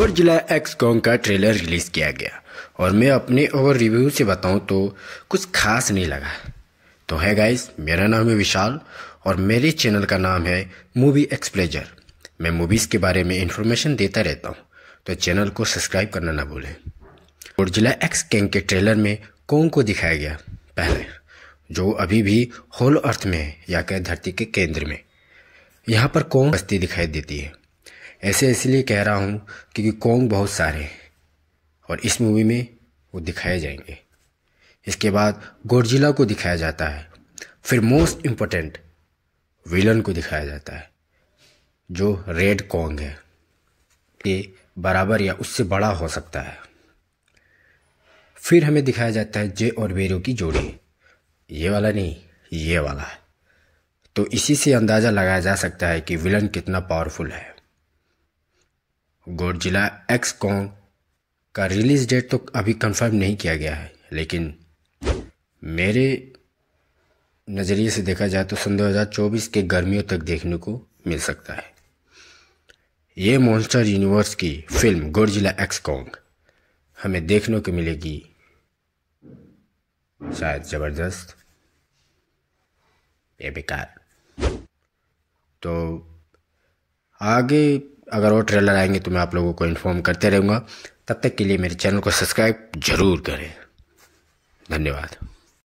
और जिला x Kong का ट्रेलर रिलीज़ किया गया और मैं अपने ओवर रिव्यू से बताऊं तो कुछ खास नहीं लगा तो है गाइस मेरा नाम है विशाल और मेरे चैनल का नाम है मूवी एक्सप्लेजर मैं मूवीज़ के बारे में इन्फॉर्मेशन देता रहता हूँ तो चैनल को सब्सक्राइब करना ना भूलें और जिला एक्स कैंग के ट्रेलर में कौन को दिखाया गया पहले जो अभी भी होल अर्थ में है या कह धरती के केंद्र में यहाँ पर कौन बस्ती दिखाई देती है ऐसे इसलिए कह रहा हूँ क्योंकि कोंग बहुत सारे हैं और इस मूवी में वो दिखाए जाएंगे इसके बाद गोरजिला को दिखाया जाता है फिर मोस्ट इम्पोर्टेंट विलन को दिखाया जाता है जो रेड कॉन्ग है ये बराबर या उससे बड़ा हो सकता है फिर हमें दिखाया जाता है जे और बेरो की जोड़ी ये वाला नहीं ये वाला है तो इसी से अंदाज़ा लगाया जा सकता है कि विलन कितना पावरफुल है गोडजिला एक्स कॉन्ग का रिलीज़ डेट तो अभी कंफर्म नहीं किया गया है लेकिन मेरे नज़रिए से देखा जाए तो सन 2024 के गर्मियों तक देखने को मिल सकता है ये मॉन्स्टर यूनिवर्स की फिल्म गोडजिला एक्स कॉन्ग हमें देखने को मिलेगी शायद ज़बरदस्त ये बेकार तो आगे अगर और ट्रेलर आएंगे तो मैं आप लोगों को इन्फॉर्म करते रहूँगा तब तक के लिए मेरे चैनल को सब्सक्राइब ज़रूर करें धन्यवाद